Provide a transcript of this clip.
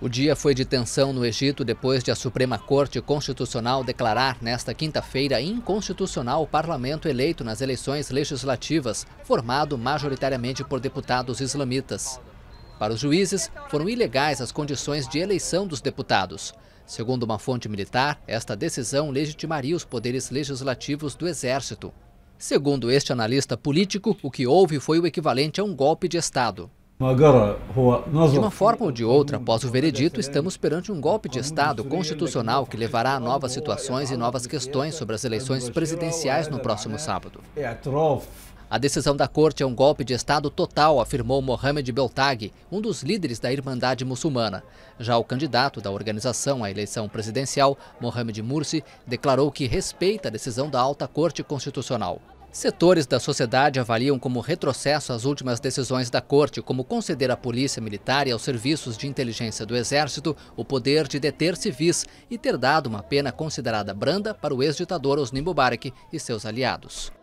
O dia foi de tensão no Egito depois de a Suprema Corte Constitucional declarar nesta quinta-feira inconstitucional o parlamento eleito nas eleições legislativas, formado majoritariamente por deputados islamitas. Para os juízes, foram ilegais as condições de eleição dos deputados. Segundo uma fonte militar, esta decisão legitimaria os poderes legislativos do Exército. Segundo este analista político, o que houve foi o equivalente a um golpe de Estado. De uma forma ou de outra, após o veredito, estamos perante um golpe de Estado constitucional que levará a novas situações e novas questões sobre as eleições presidenciais no próximo sábado. É a decisão da corte é um golpe de Estado total, afirmou Mohamed Beltag, um dos líderes da Irmandade Muçulmana. Já o candidato da organização à eleição presidencial, Mohamed Mursi, declarou que respeita a decisão da alta corte constitucional. Setores da sociedade avaliam como retrocesso as últimas decisões da Corte, como conceder à Polícia Militar e aos serviços de inteligência do Exército o poder de deter civis e ter dado uma pena considerada branda para o ex-ditador Osni Mubarak e seus aliados.